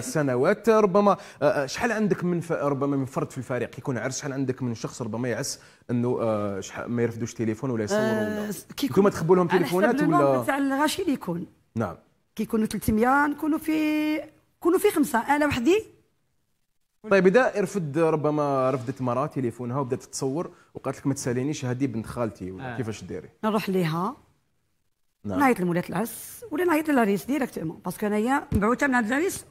سنوات ربما آه، آه، شحال عندك من ف... ربما من فرد في الفريق يكون عرس شحال عندك من شخص ربما يعس انه آه، شحال ما يرفدوش تليفون ولا يصوروا ولا تخبوا لهم تليفونات ولا تاع الغاشي يكون نعم كيكونوا 300 نكونوا في كونوا في خمسه انا وحدي طيب اذا رفد ربما رفدت مراه تليفونها وبدات تصور وقالت لك ما تسالينيش هذه بنت خالتي ولا آه. كيفاش ديري؟ نروح ليها نعم نعيط لمولات العرس ولا نعيط للعريس ديريكتومون باسكو انايا مبعوثه من عند العريس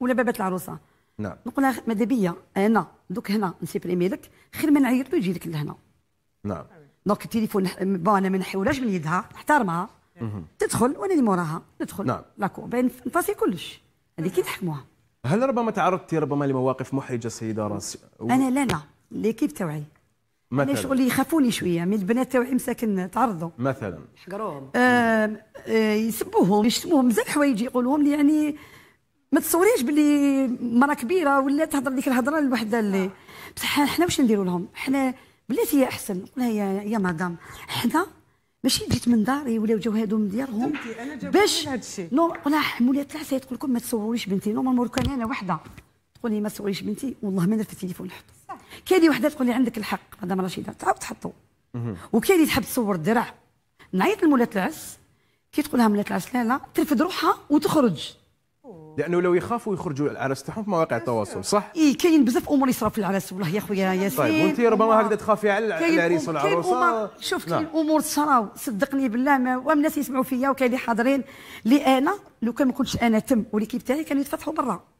ولا بابات العروسه نعم نقول لها ماذا بيا انا آه، دوك هنا نسيبريمي لك خير ما نعيط له يجي لك لهنا نعم دونك التليفون بون انا ما نحولهاش من يدها نحترمها تدخل وانا اللي موراها ندخل نعم لاكو باين نفاسي كلش هذه كي نحكموها هل ربما تعرضتي ربما لمواقف محرجه سيده راس و... انا لا لا ليكيب تاعي مثلا شغل يخافوني شويه من البنات تاعي مساكن تعرضوا مثلا يحقروهم آه آه يسبوهم يشتموهم بزاف حوايج يقولوهم لي يعني ما تصوريش باللي مرا كبيره ولا تهضر ديك الهضره الوحده اللي بصح حنا واش نديروا لهم حنا بلاتي هي احسن نقولها يا يا مدام حنا ماشي جيت من داري ولا جاو هادو من ديارهم باش نو قلنا حمولات العسى تقول لكم ما تصوريش بنتي نورمالمون كان انا وحده تقول لي ما تصوريش بنتي والله ما نرفد التليفون نحطو كاين وحده تقول لي عندك الحق مدام رشيده تعاود تحطو وكاين اللي تحب تصور الدرع نعيط لمولات العس كي تقول لها مولات العس لا لا ترفد روحها وتخرج لانه لو يخافوا يخرجوا العرس تاعهم في مواقع التواصل صح اي كاين بزاف امور يصرا في العرس والله يا خويا ياسين طيب وانت ربما هكذا تخافي على العريس والعروسه شوف نعم. كاين امور صراو صدقني بالله ما والناس يسمعوا فيا وكاين اللي حاضرين اللي انا لو كان ما كنتش انا تم وليكيب تاعي كانوا يتفتحوا برا